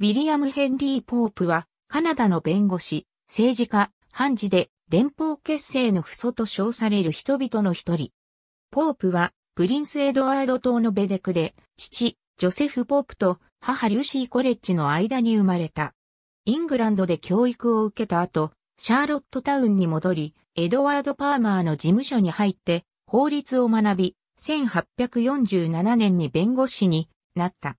ウィリアム・ヘンリー・ポープは、カナダの弁護士、政治家、判事で、連邦結成の父祖と称される人々の一人。ポープは、プリンス・エドワード島のベデクで、父、ジョセフ・ポープと母リューシー・コレッジの間に生まれた。イングランドで教育を受けた後、シャーロットタウンに戻り、エドワード・パーマーの事務所に入って、法律を学び、1847年に弁護士になった。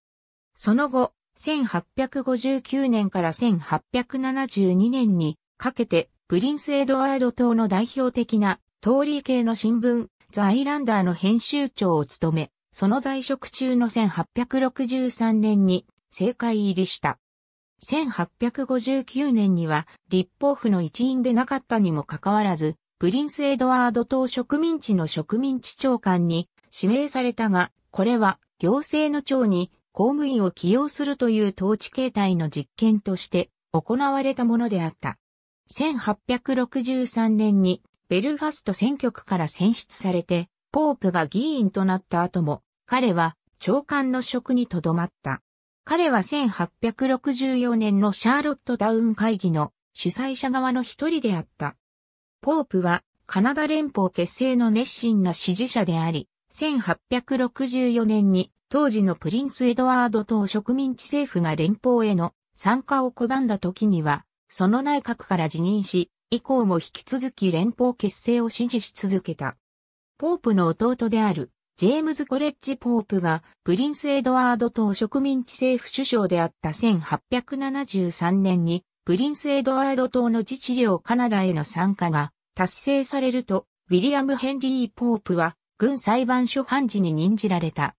その後、1859年から1872年にかけてプリンス・エドワード島の代表的なトーリー系の新聞ザ・イランダーの編集長を務め、その在職中の1863年に政界入りした。1859年には立法府の一員でなかったにもかかわらず、プリンス・エドワード島植民地の植民地長官に指名されたが、これは行政の長に公務員を起用するという統治形態の実験として行われたものであった。1863年にベルファスト選挙区から選出されて、ポープが議員となった後も、彼は長官の職にとどまった。彼は1864年のシャーロットダウン会議の主催者側の一人であった。ポープはカナダ連邦結成の熱心な支持者であり、1864年に当時のプリンス・エドワード等植民地政府が連邦への参加を拒んだ時には、その内閣から辞任し、以降も引き続き連邦結成を支持し続けた。ポープの弟である、ジェームズ・コレッジ・ポープが、プリンス・エドワード等植民地政府首相であった1873年に、プリンス・エドワード等の自治領カナダへの参加が達成されると、ウィリアム・ヘンリー・ポープは、軍裁判所判事に任じられた。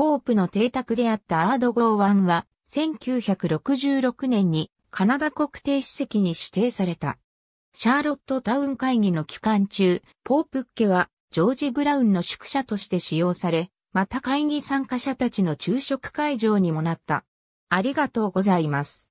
ポープの邸宅であったアードゴーワンは、1966年にカナダ国定史跡に指定された。シャーロットタウン会議の期間中、ポープッケはジョージ・ブラウンの宿舎として使用され、また会議参加者たちの昼食会場にもなった。ありがとうございます。